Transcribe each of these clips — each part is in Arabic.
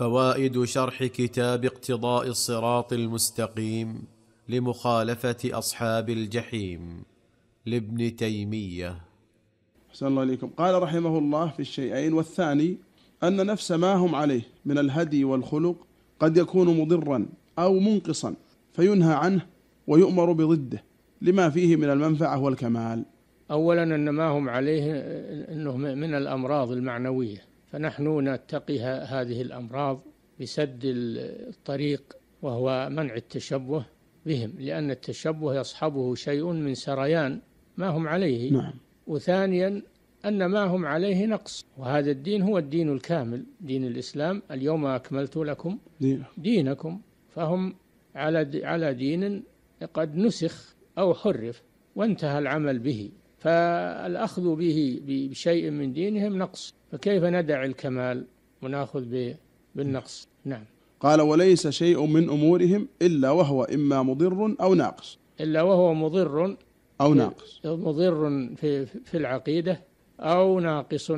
فوائد شرح كتاب اقتضاء الصراط المستقيم لمخالفه اصحاب الجحيم لابن تيميه احسن الله اليكم قال رحمه الله في الشيئين والثاني ان نفس ما هم عليه من الهدي والخلق قد يكون مضرا او منقصا فينهى عنه ويؤمر بضده لما فيه من المنفعه والكمال اولا ان ما هم عليه انه من الامراض المعنويه فنحن نتقي هذه الأمراض بسد الطريق وهو منع التشبه بهم لأن التشبه يصحبه شيء من سريان ما هم عليه نعم. وثانيا أن ما هم عليه نقص وهذا الدين هو الدين الكامل دين الإسلام اليوم أكملت لكم دينكم فهم على على دين قد نسخ أو حرف وانتهى العمل به فالأخذ به بشيء من دينهم نقص فكيف ندع الكمال وناخذ بالنقص نعم قال وليس شيء من أمورهم إلا وهو إما مضر أو ناقص إلا وهو مضر أو ناقص مضر في, في العقيدة أو ناقص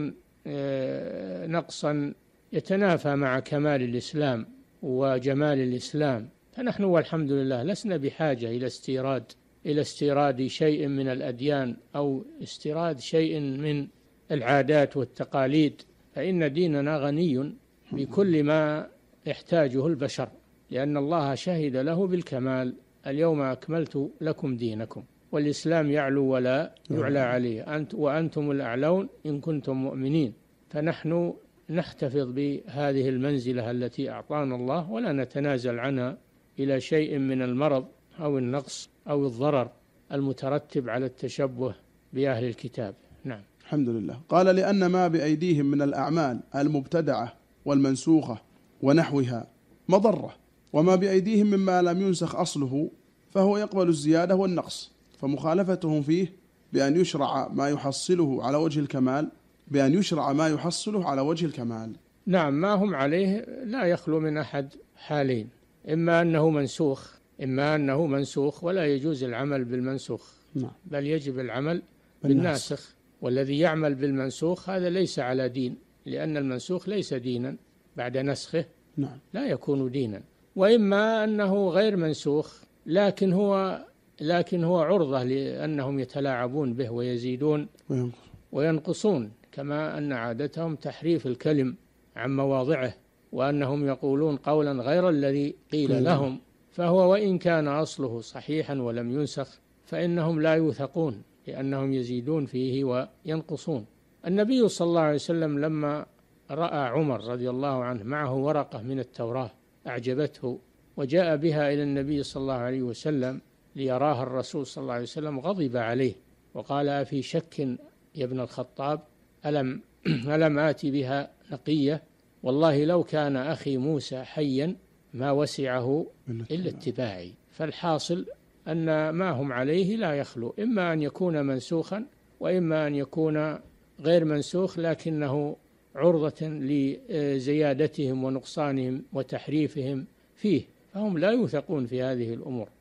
آه، نقصا يتنافى مع كمال الإسلام وجمال الإسلام فنحن والحمد لله لسنا بحاجة إلى استيراد إلى استيراد شيء من الأديان أو استيراد شيء من العادات والتقاليد فإن ديننا غني بكل ما يحتاجه البشر لأن الله شهد له بالكمال اليوم أكملت لكم دينكم والإسلام يعلو ولا يعلى نعم. عليه أنت وأنتم الأعلون إن كنتم مؤمنين فنحن نحتفظ بهذه المنزلة التي أعطانا الله ولا نتنازل عنها إلى شيء من المرض أو النقص أو الضرر المترتب على التشبه بأهل الكتاب نعم الحمد لله قال لأن ما بأيديهم من الأعمال المبتدعة والمنسوخة ونحوها مضرة وما بأيديهم مما لم ينسخ أصله فهو يقبل الزيادة والنقص فمخالفتهم فيه بأن يشرع ما يحصله على وجه الكمال بأن يشرع ما يحصله على وجه الكمال نعم ما هم عليه لا يخلو من أحد حالين إما أنه منسوخ إما أنه منسوخ ولا يجوز العمل بالمنسوخ نعم. بل يجب العمل بالناسخ والذي يعمل بالمنسوخ هذا ليس على دين لأن المنسوخ ليس دينا بعد نسخه نعم. لا يكون دينا وإما أنه غير منسوخ لكن هو لكن هو عرضة لأنهم يتلاعبون به ويزيدون وينقصون كما أن عادتهم تحريف الكلم عن مواضعه وأنهم يقولون قولا غير الذي قيل لهم فهو وإن كان أصله صحيحا ولم ينسخ فإنهم لا يوثقون لأنهم يزيدون فيه وينقصون النبي صلى الله عليه وسلم لما رأى عمر رضي الله عنه معه ورقة من التوراة أعجبته وجاء بها إلى النبي صلى الله عليه وسلم ليراها الرسول صلى الله عليه وسلم غضب عليه وقال أفي شك يا ابن الخطاب ألم ألم آتي بها نقية والله لو كان أخي موسى حيا ما وسعه إلا اتباعي فالحاصل أن ما هم عليه لا يخلو إما أن يكون منسوخا وإما أن يكون غير منسوخ لكنه عرضة لزيادتهم ونقصانهم وتحريفهم فيه فهم لا يوثقون في هذه الأمور